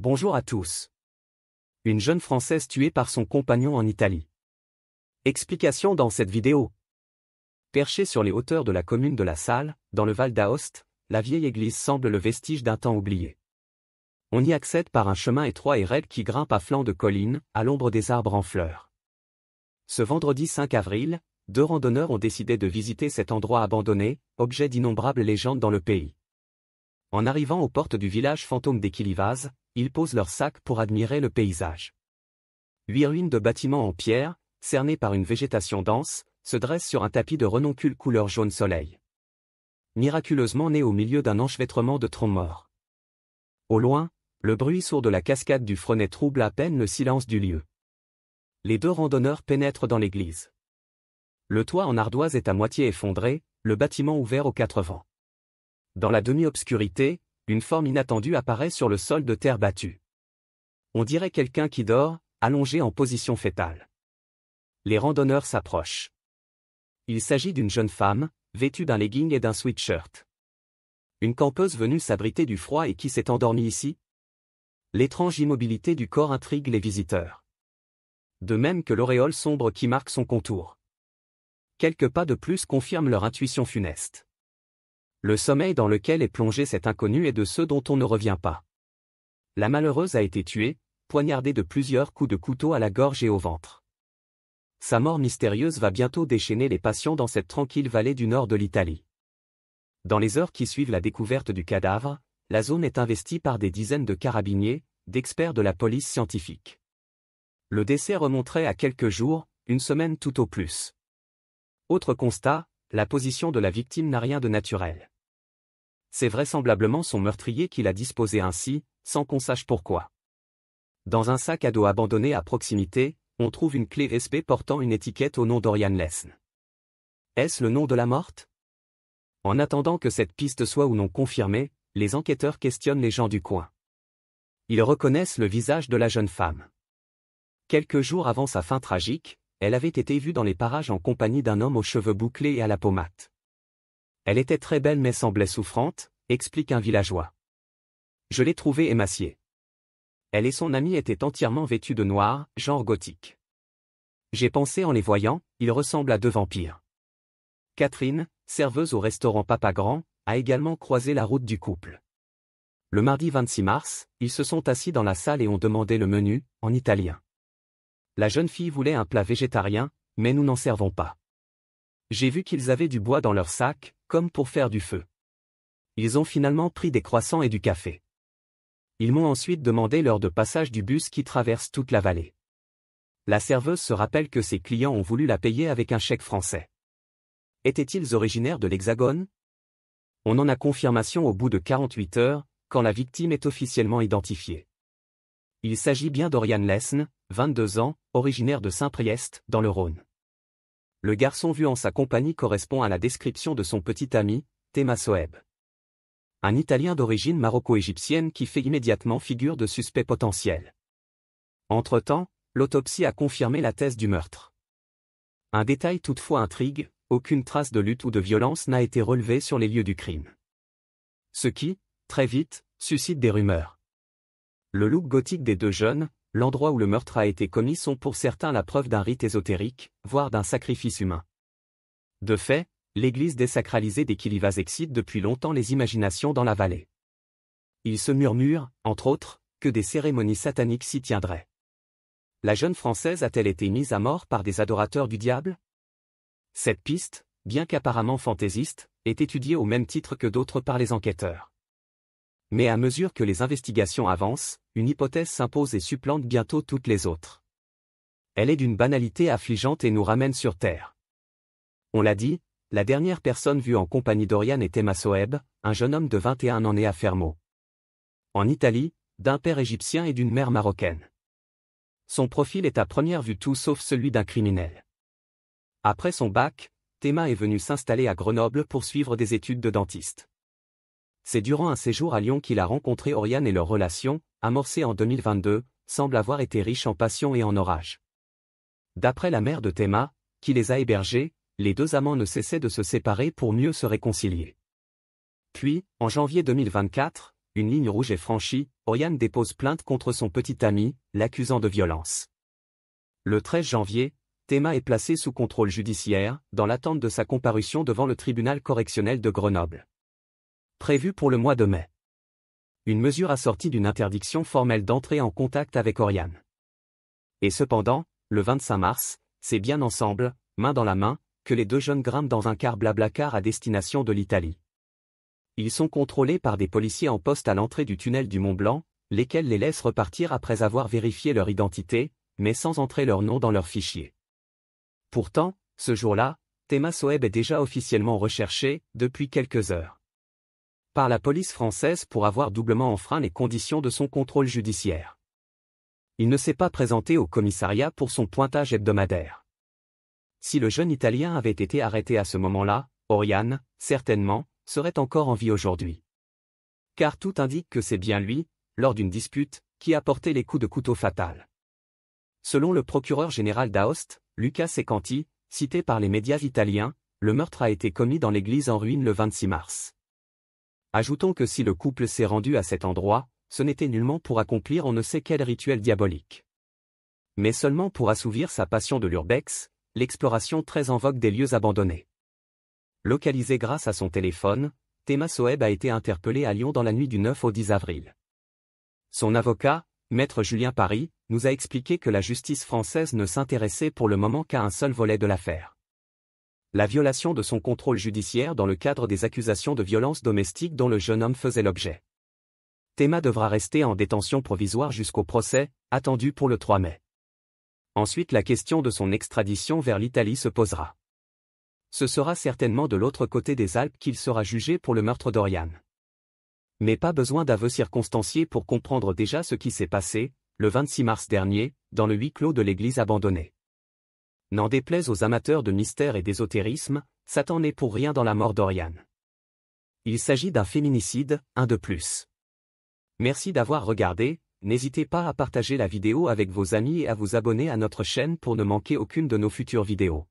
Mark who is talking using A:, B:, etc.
A: Bonjour à tous. Une jeune Française tuée par son compagnon en Italie. Explication dans cette vidéo. Perchée sur les hauteurs de la commune de La Salle, dans le Val d'Aoste, la vieille église semble le vestige d'un temps oublié. On y accède par un chemin étroit et raide qui grimpe à flanc de colline, à l'ombre des arbres en fleurs. Ce vendredi 5 avril, deux randonneurs ont décidé de visiter cet endroit abandonné, objet d'innombrables légendes dans le pays. En arrivant aux portes du village fantôme d'Equilivaz, ils posent leurs sacs pour admirer le paysage. Huit ruines de bâtiments en pierre, cernées par une végétation dense, se dressent sur un tapis de renoncules couleur jaune soleil. Miraculeusement né au milieu d'un enchevêtrement de troncs morts. Au loin, le bruit sourd de la cascade du Frenet trouble à peine le silence du lieu. Les deux randonneurs pénètrent dans l'église. Le toit en ardoise est à moitié effondré, le bâtiment ouvert aux quatre vents. Dans la demi-obscurité, une forme inattendue apparaît sur le sol de terre battue. On dirait quelqu'un qui dort, allongé en position fétale. Les randonneurs s'approchent. Il s'agit d'une jeune femme, vêtue d'un legging et d'un sweatshirt. Une campeuse venue s'abriter du froid et qui s'est endormie ici L'étrange immobilité du corps intrigue les visiteurs. De même que l'auréole sombre qui marque son contour. Quelques pas de plus confirment leur intuition funeste. Le sommeil dans lequel est plongé cet inconnu est de ceux dont on ne revient pas. La malheureuse a été tuée, poignardée de plusieurs coups de couteau à la gorge et au ventre. Sa mort mystérieuse va bientôt déchaîner les passions dans cette tranquille vallée du nord de l'Italie. Dans les heures qui suivent la découverte du cadavre, la zone est investie par des dizaines de carabiniers, d'experts de la police scientifique. Le décès remonterait à quelques jours, une semaine tout au plus. Autre constat, la position de la victime n'a rien de naturel. C'est vraisemblablement son meurtrier qui l'a disposé ainsi, sans qu'on sache pourquoi. Dans un sac à dos abandonné à proximité, on trouve une clé SP portant une étiquette au nom d'Oriane Lesne. Est-ce le nom de la morte En attendant que cette piste soit ou non confirmée, les enquêteurs questionnent les gens du coin. Ils reconnaissent le visage de la jeune femme. Quelques jours avant sa fin tragique, elle avait été vue dans les parages en compagnie d'un homme aux cheveux bouclés et à la pommade. Elle était très belle mais semblait souffrante, explique un villageois. Je l'ai trouvée émaciée. Elle et son amie étaient entièrement vêtus de noir, genre gothique. J'ai pensé en les voyant, ils ressemblent à deux vampires. Catherine, serveuse au restaurant Papa Grand, a également croisé la route du couple. Le mardi 26 mars, ils se sont assis dans la salle et ont demandé le menu, en italien. La jeune fille voulait un plat végétarien, mais nous n'en servons pas. J'ai vu qu'ils avaient du bois dans leur sac, comme pour faire du feu. Ils ont finalement pris des croissants et du café. Ils m'ont ensuite demandé l'heure de passage du bus qui traverse toute la vallée. La serveuse se rappelle que ses clients ont voulu la payer avec un chèque français. Étaient-ils originaires de l'Hexagone On en a confirmation au bout de 48 heures, quand la victime est officiellement identifiée. Il s'agit bien d'Oriane Lesne, 22 ans, originaire de Saint-Priest, dans le Rhône. Le garçon vu en sa compagnie correspond à la description de son petit ami, Théma Soeb. Un Italien d'origine maroco-égyptienne qui fait immédiatement figure de suspect potentiel. Entre-temps, l'autopsie a confirmé la thèse du meurtre. Un détail toutefois intrigue, aucune trace de lutte ou de violence n'a été relevée sur les lieux du crime. Ce qui, très vite, suscite des rumeurs. Le look gothique des deux jeunes, l'endroit où le meurtre a été commis sont pour certains la preuve d'un rite ésotérique, voire d'un sacrifice humain. De fait, l'église désacralisée des Kilivas excite depuis longtemps les imaginations dans la vallée. Il se murmure, entre autres, que des cérémonies sataniques s'y tiendraient. La jeune Française a-t-elle été mise à mort par des adorateurs du diable Cette piste, bien qu'apparemment fantaisiste, est étudiée au même titre que d'autres par les enquêteurs. Mais à mesure que les investigations avancent, une hypothèse s'impose et supplante bientôt toutes les autres. Elle est d'une banalité affligeante et nous ramène sur Terre. On l'a dit, la dernière personne vue en compagnie d'Oriane était Soeb, un jeune homme de 21 ans né à Fermo. En Italie, d'un père égyptien et d'une mère marocaine. Son profil est à première vue tout sauf celui d'un criminel. Après son bac, Théma est venu s'installer à Grenoble pour suivre des études de dentiste. C'est durant un séjour à Lyon qu'il a rencontré Oriane et leur relation, amorcée en 2022, semble avoir été riche en passion et en orage. D'après la mère de Théma, qui les a hébergés, les deux amants ne cessaient de se séparer pour mieux se réconcilier. Puis, en janvier 2024, une ligne rouge est franchie, Oriane dépose plainte contre son petit ami, l'accusant de violence. Le 13 janvier, Théma est placé sous contrôle judiciaire, dans l'attente de sa comparution devant le tribunal correctionnel de Grenoble prévue pour le mois de mai. Une mesure assortie d'une interdiction formelle d'entrer en contact avec Oriane. Et cependant, le 25 mars, c'est bien ensemble, main dans la main, que les deux jeunes grimpent dans un car blablacar à destination de l'Italie. Ils sont contrôlés par des policiers en poste à l'entrée du tunnel du Mont Blanc, lesquels les laissent repartir après avoir vérifié leur identité, mais sans entrer leur nom dans leur fichier. Pourtant, ce jour-là, Tema Soeb est déjà officiellement recherché, depuis quelques heures par la police française pour avoir doublement enfreint les conditions de son contrôle judiciaire. Il ne s'est pas présenté au commissariat pour son pointage hebdomadaire. Si le jeune Italien avait été arrêté à ce moment-là, Oriane, certainement, serait encore en vie aujourd'hui. Car tout indique que c'est bien lui, lors d'une dispute, qui a porté les coups de couteau fatal. Selon le procureur général d'Aoste, Lucas Secanti, cité par les médias italiens, le meurtre a été commis dans l'église en ruine le 26 mars. Ajoutons que si le couple s'est rendu à cet endroit, ce n'était nullement pour accomplir on ne sait quel rituel diabolique. Mais seulement pour assouvir sa passion de l'urbex, l'exploration très en vogue des lieux abandonnés. Localisé grâce à son téléphone, Théma Soeb a été interpellé à Lyon dans la nuit du 9 au 10 avril. Son avocat, maître Julien Paris, nous a expliqué que la justice française ne s'intéressait pour le moment qu'à un seul volet de l'affaire la violation de son contrôle judiciaire dans le cadre des accusations de violence domestiques dont le jeune homme faisait l'objet. Théma devra rester en détention provisoire jusqu'au procès, attendu pour le 3 mai. Ensuite la question de son extradition vers l'Italie se posera. Ce sera certainement de l'autre côté des Alpes qu'il sera jugé pour le meurtre d'Oriane. Mais pas besoin d'aveux circonstanciés pour comprendre déjà ce qui s'est passé, le 26 mars dernier, dans le huis clos de l'église abandonnée. N'en déplaise aux amateurs de mystère et d'ésotérisme, Satan n'est pour rien dans la mort d'Oriane. Il s'agit d'un féminicide, un de plus. Merci d'avoir regardé, n'hésitez pas à partager la vidéo avec vos amis et à vous abonner à notre chaîne pour ne manquer aucune de nos futures vidéos.